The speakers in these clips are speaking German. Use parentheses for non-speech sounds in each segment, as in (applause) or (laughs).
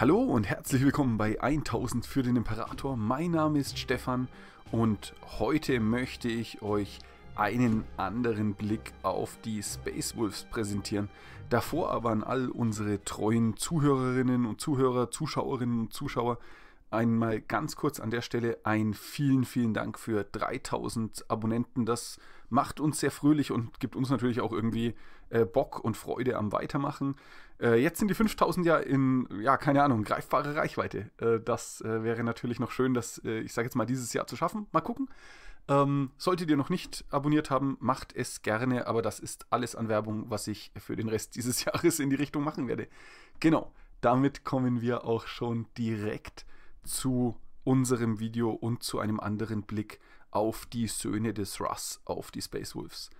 Hallo und herzlich willkommen bei 1000 für den Imperator. Mein Name ist Stefan und heute möchte ich euch einen anderen Blick auf die Space Wolves präsentieren. Davor aber an all unsere treuen Zuhörerinnen und Zuhörer, Zuschauerinnen und Zuschauer, einmal ganz kurz an der Stelle ein vielen, vielen Dank für 3000 Abonnenten. Das macht uns sehr fröhlich und gibt uns natürlich auch irgendwie äh, Bock und Freude am Weitermachen. Äh, jetzt sind die 5000 ja in, ja, keine Ahnung, greifbare Reichweite. Äh, das äh, wäre natürlich noch schön, das, äh, ich sage jetzt mal, dieses Jahr zu schaffen. Mal gucken. Ähm, solltet ihr noch nicht abonniert haben, macht es gerne, aber das ist alles an Werbung, was ich für den Rest (laughs) dieses Jahres in die Richtung machen werde. Genau, damit kommen wir auch schon direkt zu unserem Video und zu einem anderen Blick auf die Söhne des Russ, auf die Space Wolves.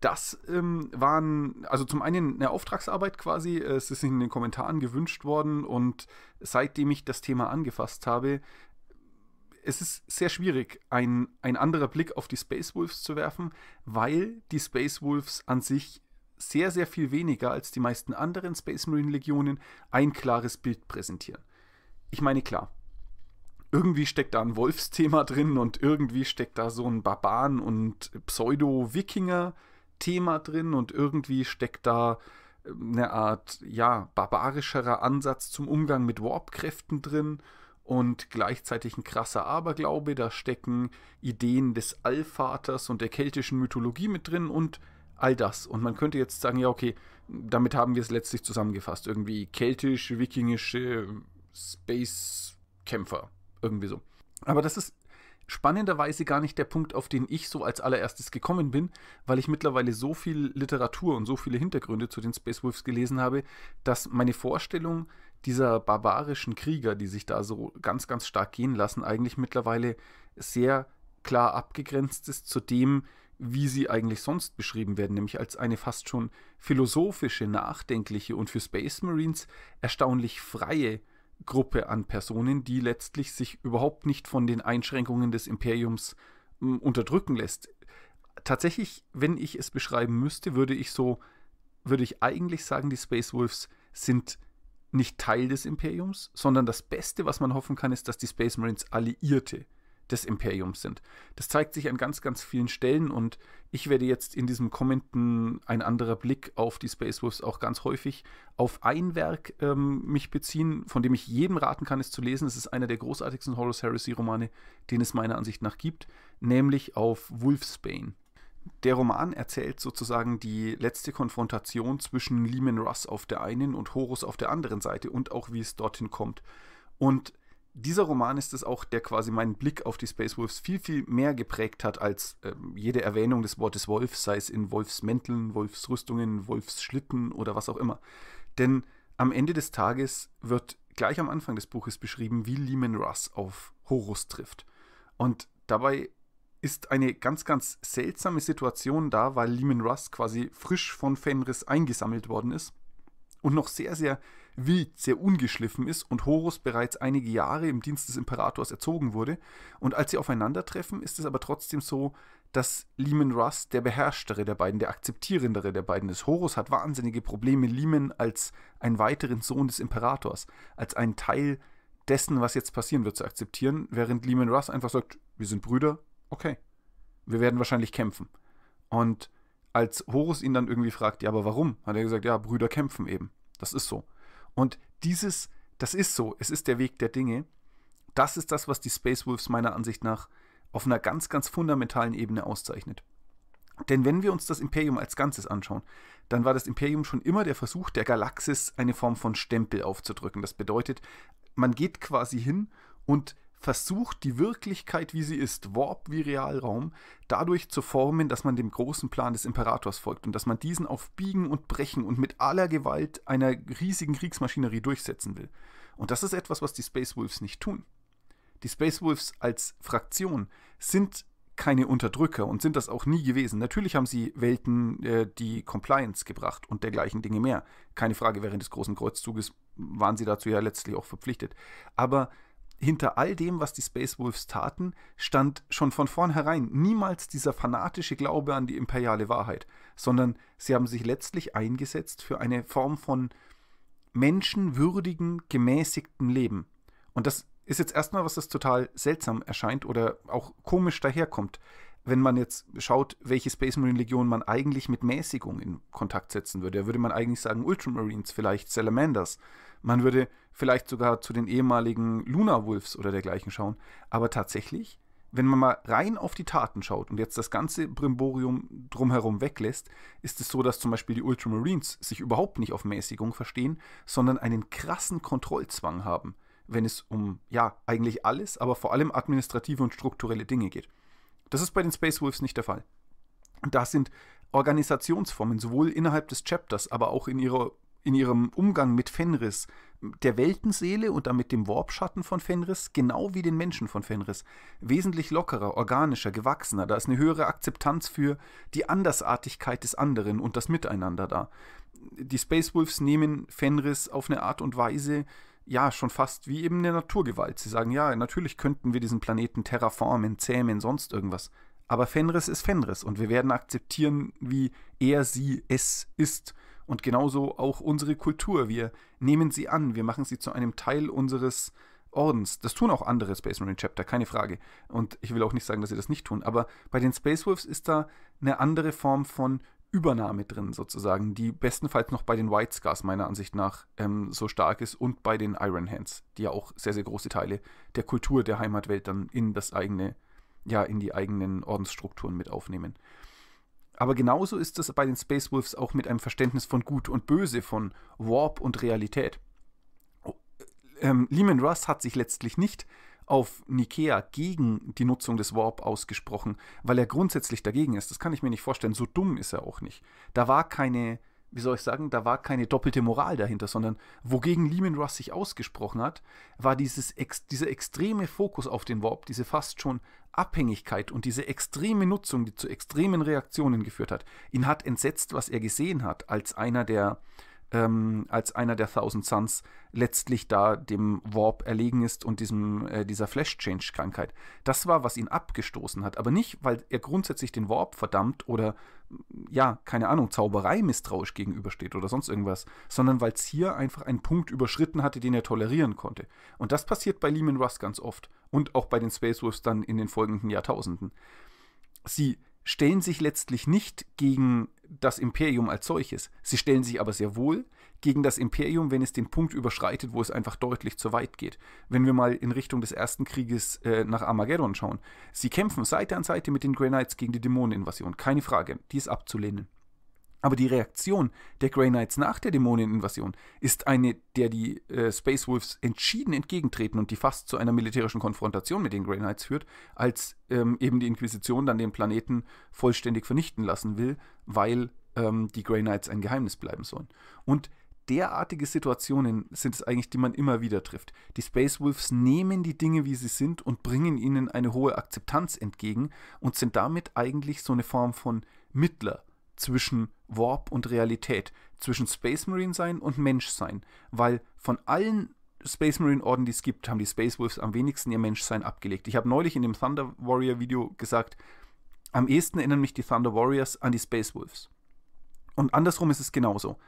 Das ähm, waren, also zum einen eine Auftragsarbeit quasi, es ist in den Kommentaren gewünscht worden und seitdem ich das Thema angefasst habe, es ist sehr schwierig, ein, ein anderer Blick auf die Space Wolves zu werfen, weil die Space Wolves an sich sehr, sehr viel weniger als die meisten anderen Space Marine Legionen ein klares Bild präsentieren ich meine, klar, irgendwie steckt da ein Wolfsthema drin und irgendwie steckt da so ein Barbaren- und Pseudo-Wikinger-Thema drin und irgendwie steckt da ähm, eine Art, ja, barbarischerer Ansatz zum Umgang mit Warp-Kräften drin und gleichzeitig ein krasser Aberglaube. Da stecken Ideen des Allvaters und der keltischen Mythologie mit drin und all das. Und man könnte jetzt sagen, ja, okay, damit haben wir es letztlich zusammengefasst. Irgendwie keltisch, wikingische Space-Kämpfer. Irgendwie so. Aber das ist spannenderweise gar nicht der Punkt, auf den ich so als allererstes gekommen bin, weil ich mittlerweile so viel Literatur und so viele Hintergründe zu den Space Wolves gelesen habe, dass meine Vorstellung dieser barbarischen Krieger, die sich da so ganz, ganz stark gehen lassen, eigentlich mittlerweile sehr klar abgegrenzt ist zu dem, wie sie eigentlich sonst beschrieben werden, nämlich als eine fast schon philosophische, nachdenkliche und für Space Marines erstaunlich freie Gruppe an Personen, die letztlich sich überhaupt nicht von den Einschränkungen des Imperiums hm, unterdrücken lässt. Tatsächlich, wenn ich es beschreiben müsste, würde ich so, würde ich eigentlich sagen, die Space Wolves sind nicht Teil des Imperiums, sondern das Beste, was man hoffen kann, ist, dass die Space Marines Alliierte des Imperiums sind. Das zeigt sich an ganz, ganz vielen Stellen und ich werde jetzt in diesem kommenden ein anderer Blick auf die Space Wolves auch ganz häufig auf ein Werk ähm, mich beziehen, von dem ich jedem raten kann, es zu lesen. Es ist einer der großartigsten Horus Heresy-Romane, den es meiner Ansicht nach gibt, nämlich auf Wolfsbane. Der Roman erzählt sozusagen die letzte Konfrontation zwischen Lehman Russ auf der einen und Horus auf der anderen Seite und auch wie es dorthin kommt. Und dieser Roman ist es auch, der quasi meinen Blick auf die Space Wolves viel, viel mehr geprägt hat als ähm, jede Erwähnung des Wortes Wolf, sei es in Wolfsmänteln, Wolfsrüstungen, Wolfsschlitten oder was auch immer. Denn am Ende des Tages wird gleich am Anfang des Buches beschrieben, wie Lehman Russ auf Horus trifft. Und dabei ist eine ganz, ganz seltsame Situation da, weil Lehman Russ quasi frisch von Fenris eingesammelt worden ist und noch sehr, sehr wild, sehr ungeschliffen ist und Horus bereits einige Jahre im Dienst des Imperators erzogen wurde. Und als sie aufeinandertreffen, ist es aber trotzdem so, dass Lehman Russ der Beherrschtere der beiden, der Akzeptierendere der beiden ist. Horus hat wahnsinnige Probleme, Lehman als einen weiteren Sohn des Imperators, als einen Teil dessen, was jetzt passieren wird, zu akzeptieren, während Lehman Russ einfach sagt, wir sind Brüder, okay, wir werden wahrscheinlich kämpfen. Und als Horus ihn dann irgendwie fragt, ja, aber warum? Hat er gesagt, ja, Brüder kämpfen eben. Das ist so. Und dieses, das ist so, es ist der Weg der Dinge. Das ist das, was die Space Wolves meiner Ansicht nach auf einer ganz, ganz fundamentalen Ebene auszeichnet. Denn wenn wir uns das Imperium als Ganzes anschauen, dann war das Imperium schon immer der Versuch der Galaxis, eine Form von Stempel aufzudrücken. Das bedeutet, man geht quasi hin und versucht, die Wirklichkeit, wie sie ist, Warp wie Realraum, dadurch zu formen, dass man dem großen Plan des Imperators folgt und dass man diesen auf Biegen und Brechen und mit aller Gewalt einer riesigen Kriegsmaschinerie durchsetzen will. Und das ist etwas, was die Space Wolves nicht tun. Die Space Wolves als Fraktion sind keine Unterdrücker und sind das auch nie gewesen. Natürlich haben sie Welten äh, die Compliance gebracht und dergleichen Dinge mehr. Keine Frage, während des Großen Kreuzzuges waren sie dazu ja letztlich auch verpflichtet. Aber hinter all dem, was die Space Wolves taten, stand schon von vornherein niemals dieser fanatische Glaube an die imperiale Wahrheit, sondern sie haben sich letztlich eingesetzt für eine Form von menschenwürdigen, gemäßigten Leben. Und das ist jetzt erstmal, was das total seltsam erscheint oder auch komisch daherkommt, wenn man jetzt schaut, welche Space Marine Legion man eigentlich mit Mäßigung in Kontakt setzen würde. Da würde man eigentlich sagen Ultramarines, vielleicht Salamanders. Man würde vielleicht sogar zu den ehemaligen Luna Wolves oder dergleichen schauen. Aber tatsächlich, wenn man mal rein auf die Taten schaut und jetzt das ganze Brimborium drumherum weglässt, ist es so, dass zum Beispiel die Ultramarines sich überhaupt nicht auf Mäßigung verstehen, sondern einen krassen Kontrollzwang haben, wenn es um, ja, eigentlich alles, aber vor allem administrative und strukturelle Dinge geht. Das ist bei den Space Wolves nicht der Fall. Und da sind Organisationsformen sowohl innerhalb des Chapters, aber auch in ihrer in ihrem Umgang mit Fenris der Weltenseele und damit dem Warpschatten von Fenris, genau wie den Menschen von Fenris. Wesentlich lockerer, organischer, gewachsener. Da ist eine höhere Akzeptanz für die Andersartigkeit des anderen und das Miteinander da. Die Space Wolves nehmen Fenris auf eine Art und Weise, ja, schon fast wie eben eine Naturgewalt. Sie sagen, ja, natürlich könnten wir diesen Planeten terraformen, zähmen, sonst irgendwas. Aber Fenris ist Fenris und wir werden akzeptieren, wie er, sie, es ist und genauso auch unsere Kultur. Wir nehmen sie an, wir machen sie zu einem Teil unseres Ordens. Das tun auch andere Space Marine Chapter, keine Frage. Und ich will auch nicht sagen, dass sie das nicht tun. Aber bei den Space Wolves ist da eine andere Form von Übernahme drin, sozusagen, die bestenfalls noch bei den White Scars meiner Ansicht nach ähm, so stark ist und bei den Iron Hands, die ja auch sehr, sehr große Teile der Kultur der Heimatwelt dann in das eigene, ja, in die eigenen Ordensstrukturen mit aufnehmen. Aber genauso ist es bei den Space Wolves auch mit einem Verständnis von Gut und Böse, von Warp und Realität. Oh, äh, ähm, Lehman Russ hat sich letztlich nicht auf Nikea gegen die Nutzung des Warp ausgesprochen, weil er grundsätzlich dagegen ist. Das kann ich mir nicht vorstellen. So dumm ist er auch nicht. Da war keine wie soll ich sagen, da war keine doppelte Moral dahinter, sondern wogegen Lehman Russ sich ausgesprochen hat, war dieses, dieser extreme Fokus auf den Warp, diese fast schon Abhängigkeit und diese extreme Nutzung, die zu extremen Reaktionen geführt hat. Ihn hat entsetzt, was er gesehen hat, als einer der ähm, als einer der Thousand Suns letztlich da dem Warp erlegen ist und diesem, äh, dieser Flash-Change-Krankheit. Das war, was ihn abgestoßen hat. Aber nicht, weil er grundsätzlich den Warp verdammt oder, mm, ja, keine Ahnung, Zauberei misstrauisch gegenübersteht oder sonst irgendwas, sondern weil es hier einfach einen Punkt überschritten hatte, den er tolerieren konnte. Und das passiert bei Lehman Russ ganz oft und auch bei den Space Wolves dann in den folgenden Jahrtausenden. Sie stellen sich letztlich nicht gegen das Imperium als solches. Sie stellen sich aber sehr wohl gegen das Imperium, wenn es den Punkt überschreitet, wo es einfach deutlich zu weit geht. Wenn wir mal in Richtung des Ersten Krieges äh, nach Armageddon schauen. Sie kämpfen Seite an Seite mit den Grey Knights gegen die Dämoneninvasion. Keine Frage, die ist abzulehnen. Aber die Reaktion der Grey Knights nach der Dämoneninvasion ist eine, der die äh, Space Wolves entschieden entgegentreten und die fast zu einer militärischen Konfrontation mit den Grey Knights führt, als ähm, eben die Inquisition dann den Planeten vollständig vernichten lassen will, weil ähm, die Grey Knights ein Geheimnis bleiben sollen. Und derartige Situationen sind es eigentlich, die man immer wieder trifft. Die Space Wolves nehmen die Dinge, wie sie sind und bringen ihnen eine hohe Akzeptanz entgegen und sind damit eigentlich so eine Form von Mittler zwischen Warp und Realität, zwischen Space Marine sein und Mensch sein, weil von allen Space Marine Orden, die es gibt, haben die Space Wolves am wenigsten ihr Menschsein abgelegt. Ich habe neulich in dem Thunder Warrior Video gesagt, am ehesten erinnern mich die Thunder Warriors an die Space Wolves. Und andersrum ist es genauso.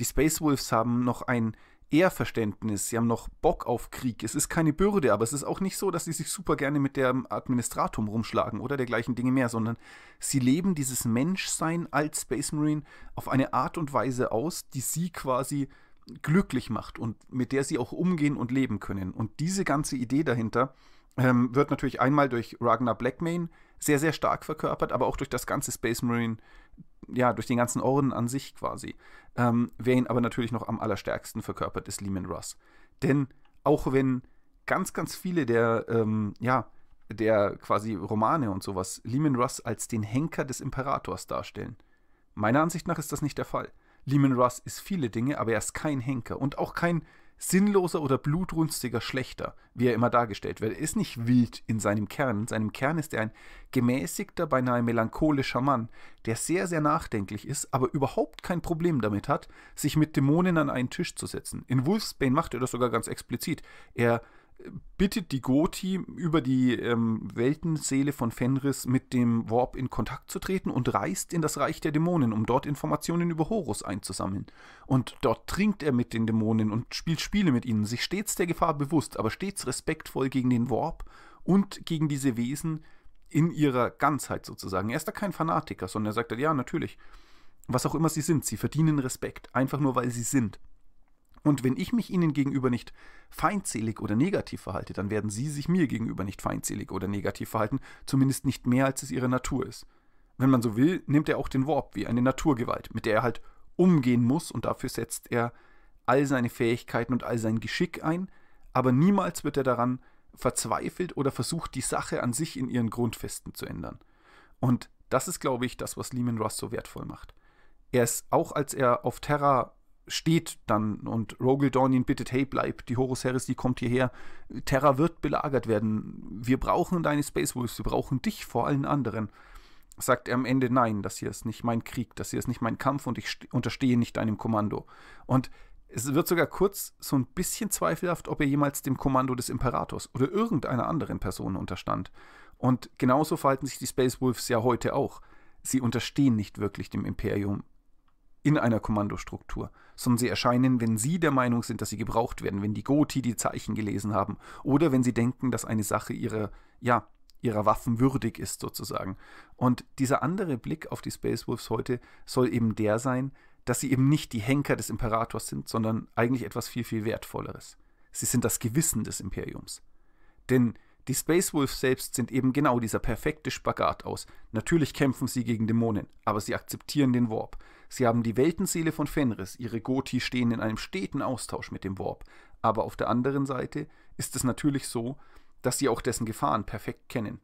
Die Space Wolves haben noch ein eher sie haben noch Bock auf Krieg. Es ist keine Bürde, aber es ist auch nicht so, dass sie sich super gerne mit dem Administratum rumschlagen oder dergleichen Dinge mehr, sondern sie leben dieses Menschsein als Space Marine auf eine Art und Weise aus, die sie quasi glücklich macht und mit der sie auch umgehen und leben können. Und diese ganze Idee dahinter ähm, wird natürlich einmal durch Ragnar Blackmane sehr, sehr stark verkörpert, aber auch durch das ganze Space Marine ja, durch den ganzen Orden an sich quasi. Ähm, wer ihn aber natürlich noch am allerstärksten verkörpert, ist Lehman Russ. Denn auch wenn ganz, ganz viele der, ähm, ja, der quasi Romane und sowas Lehman Russ als den Henker des Imperators darstellen, meiner Ansicht nach ist das nicht der Fall. Lehman Russ ist viele Dinge, aber er ist kein Henker und auch kein sinnloser oder blutrünstiger Schlechter, wie er immer dargestellt wird. Er ist nicht wild in seinem Kern. In seinem Kern ist er ein gemäßigter, beinahe melancholischer Mann, der sehr, sehr nachdenklich ist, aber überhaupt kein Problem damit hat, sich mit Dämonen an einen Tisch zu setzen. In Wolfsbane macht er das sogar ganz explizit. Er bittet die Goti, über die ähm, Weltenseele von Fenris mit dem Warp in Kontakt zu treten und reist in das Reich der Dämonen, um dort Informationen über Horus einzusammeln. Und dort trinkt er mit den Dämonen und spielt Spiele mit ihnen, sich stets der Gefahr bewusst, aber stets respektvoll gegen den Warp und gegen diese Wesen in ihrer Ganzheit sozusagen. Er ist da kein Fanatiker, sondern er sagt, ja, natürlich, was auch immer sie sind, sie verdienen Respekt, einfach nur weil sie sind. Und wenn ich mich ihnen gegenüber nicht feindselig oder negativ verhalte, dann werden sie sich mir gegenüber nicht feindselig oder negativ verhalten, zumindest nicht mehr, als es ihre Natur ist. Wenn man so will, nimmt er auch den Warp wie eine Naturgewalt, mit der er halt umgehen muss und dafür setzt er all seine Fähigkeiten und all sein Geschick ein, aber niemals wird er daran verzweifelt oder versucht, die Sache an sich in ihren Grundfesten zu ändern. Und das ist, glaube ich, das, was Lehman Russ so wertvoll macht. Er ist auch, als er auf Terra steht dann und Rogel Dornin bittet, hey, bleib, die Horus Heresy kommt hierher, Terra wird belagert werden, wir brauchen deine Space Wolves, wir brauchen dich vor allen anderen. Sagt er am Ende, nein, das hier ist nicht mein Krieg, das hier ist nicht mein Kampf und ich unterstehe nicht deinem Kommando. Und es wird sogar kurz so ein bisschen zweifelhaft, ob er jemals dem Kommando des Imperators oder irgendeiner anderen Person unterstand. Und genauso verhalten sich die Space Wolves ja heute auch. Sie unterstehen nicht wirklich dem Imperium in einer Kommandostruktur, sondern sie erscheinen, wenn sie der Meinung sind, dass sie gebraucht werden, wenn die Goti die Zeichen gelesen haben oder wenn sie denken, dass eine Sache ihrer, ja, ihrer Waffen würdig ist sozusagen. Und dieser andere Blick auf die Space Wolves heute soll eben der sein, dass sie eben nicht die Henker des Imperators sind, sondern eigentlich etwas viel, viel Wertvolleres. Sie sind das Gewissen des Imperiums. Denn die Space Wolves selbst sind eben genau dieser perfekte Spagat aus. Natürlich kämpfen sie gegen Dämonen, aber sie akzeptieren den Warp. Sie haben die Weltenseele von Fenris, ihre Goti stehen in einem steten Austausch mit dem Warp, aber auf der anderen Seite ist es natürlich so, dass sie auch dessen Gefahren perfekt kennen.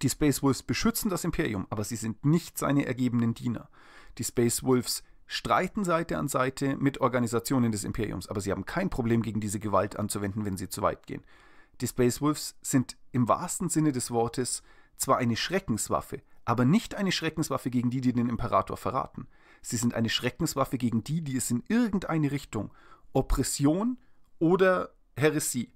Die Space Wolves beschützen das Imperium, aber sie sind nicht seine ergebenen Diener. Die Space Wolves streiten Seite an Seite mit Organisationen des Imperiums, aber sie haben kein Problem gegen diese Gewalt anzuwenden, wenn sie zu weit gehen. Die Space Wolves sind im wahrsten Sinne des Wortes zwar eine Schreckenswaffe, aber nicht eine Schreckenswaffe gegen die, die den Imperator verraten. Sie sind eine Schreckenswaffe gegen die, die es in irgendeine Richtung, Oppression oder Heresie,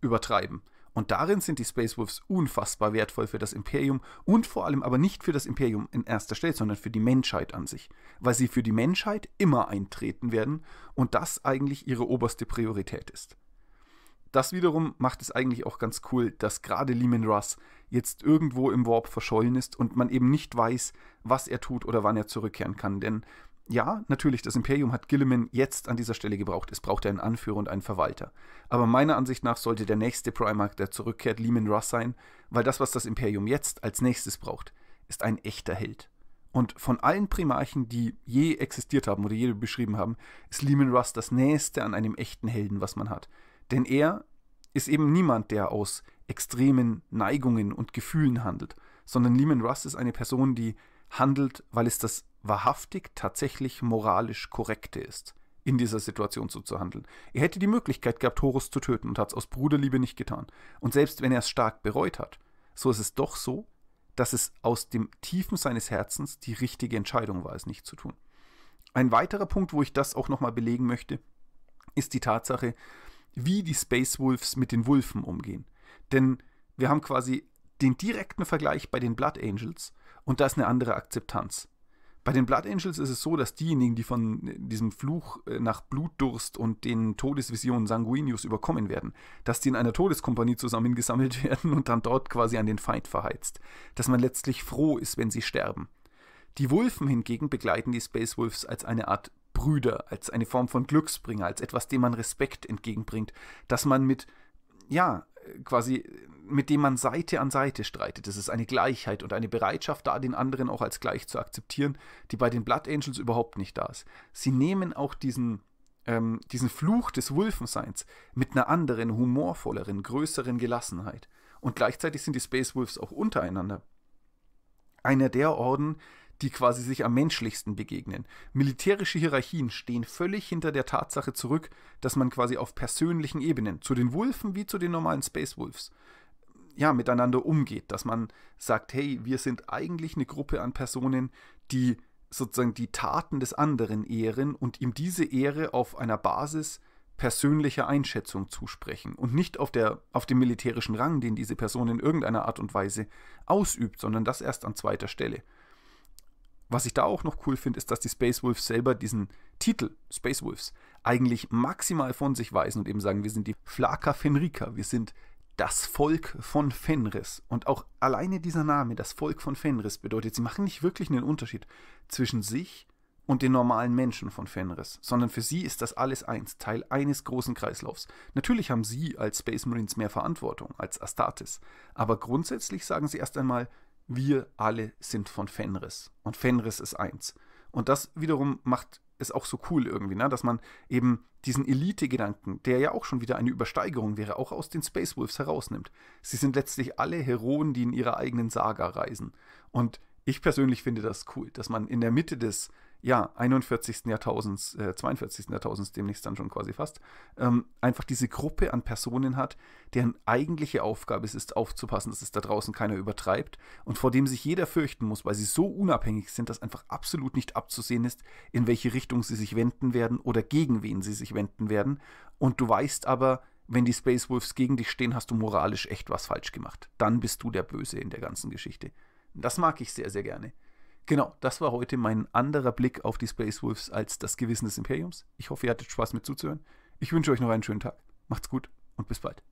übertreiben. Und darin sind die Space Wolves unfassbar wertvoll für das Imperium und vor allem aber nicht für das Imperium in erster Stelle, sondern für die Menschheit an sich, weil sie für die Menschheit immer eintreten werden und das eigentlich ihre oberste Priorität ist. Das wiederum macht es eigentlich auch ganz cool, dass gerade Lehman Russ jetzt irgendwo im Warp verschollen ist und man eben nicht weiß, was er tut oder wann er zurückkehren kann. Denn ja, natürlich, das Imperium hat Gilliman jetzt an dieser Stelle gebraucht. Es braucht einen Anführer und einen Verwalter. Aber meiner Ansicht nach sollte der nächste Primark, der zurückkehrt, Lehman Russ sein, weil das, was das Imperium jetzt als nächstes braucht, ist ein echter Held. Und von allen Primarchen, die je existiert haben oder je beschrieben haben, ist Lehman Russ das nächste an einem echten Helden, was man hat. Denn er ist eben niemand, der aus extremen Neigungen und Gefühlen handelt, sondern Lehman Russ ist eine Person, die handelt, weil es das wahrhaftig tatsächlich moralisch Korrekte ist, in dieser Situation so zu handeln. Er hätte die Möglichkeit gehabt, Horus zu töten und hat es aus Bruderliebe nicht getan. Und selbst wenn er es stark bereut hat, so ist es doch so, dass es aus dem Tiefen seines Herzens die richtige Entscheidung war, es nicht zu tun. Ein weiterer Punkt, wo ich das auch nochmal belegen möchte, ist die Tatsache, wie die Space Wolves mit den Wulfen umgehen. Denn wir haben quasi den direkten Vergleich bei den Blood Angels und da ist eine andere Akzeptanz. Bei den Blood Angels ist es so, dass diejenigen, die von diesem Fluch äh, nach Blutdurst und den Todesvisionen Sanguinius überkommen werden, dass die in einer Todeskompanie zusammengesammelt (laughs) werden und dann dort quasi an den Feind verheizt. Dass man letztlich froh ist, wenn sie sterben. Die Wulfen hingegen begleiten die Space Wolves als eine Art Brüder, als eine Form von Glücksbringer, als etwas, dem man Respekt entgegenbringt, dass man mit, ja, quasi, mit dem man Seite an Seite streitet. Es ist eine Gleichheit und eine Bereitschaft da, den anderen auch als gleich zu akzeptieren, die bei den Blood Angels überhaupt nicht da ist. Sie nehmen auch diesen, ähm, diesen Fluch des Wolfenseins mit einer anderen, humorvolleren, größeren Gelassenheit. Und gleichzeitig sind die Space Wolves auch untereinander einer der Orden, die quasi sich am menschlichsten begegnen. Militärische Hierarchien stehen völlig hinter der Tatsache zurück, dass man quasi auf persönlichen Ebenen, zu den Wulfen wie zu den normalen Space Wolves, ja, miteinander umgeht, dass man sagt, hey, wir sind eigentlich eine Gruppe an Personen, die sozusagen die Taten des anderen ehren und ihm diese Ehre auf einer Basis persönlicher Einschätzung zusprechen und nicht auf, der, auf dem militärischen Rang, den diese Person in irgendeiner Art und Weise ausübt, sondern das erst an zweiter Stelle was ich da auch noch cool finde, ist, dass die Space Wolves selber diesen Titel, Space Wolves, eigentlich maximal von sich weisen und eben sagen, wir sind die Flaka Fenrika, wir sind das Volk von Fenris. Und auch alleine dieser Name, das Volk von Fenris, bedeutet, sie machen nicht wirklich einen Unterschied zwischen sich und den normalen Menschen von Fenris, sondern für sie ist das alles eins, Teil eines großen Kreislaufs. Natürlich haben sie als Space Marines mehr Verantwortung als Astartes, aber grundsätzlich sagen sie erst einmal, wir alle sind von Fenris. Und Fenris ist eins. Und das wiederum macht es auch so cool irgendwie, ne? dass man eben diesen Elite-Gedanken, der ja auch schon wieder eine Übersteigerung wäre, auch aus den Space Wolves herausnimmt. Sie sind letztlich alle Heroen, die in ihrer eigenen Saga reisen. Und ich persönlich finde das cool, dass man in der Mitte des ja, 41. Jahrtausends, äh, 42. Jahrtausends demnächst dann schon quasi fast, ähm, einfach diese Gruppe an Personen hat, deren eigentliche Aufgabe es ist, aufzupassen, dass es da draußen keiner übertreibt und vor dem sich jeder fürchten muss, weil sie so unabhängig sind, dass einfach absolut nicht abzusehen ist, in welche Richtung sie sich wenden werden oder gegen wen sie sich wenden werden. Und du weißt aber, wenn die Space Wolves gegen dich stehen, hast du moralisch echt was falsch gemacht. Dann bist du der Böse in der ganzen Geschichte. Das mag ich sehr, sehr gerne. Genau, das war heute mein anderer Blick auf die Space Wolves als das Gewissen des Imperiums. Ich hoffe, ihr hattet Spaß mit zuzuhören. Ich wünsche euch noch einen schönen Tag. Macht's gut und bis bald.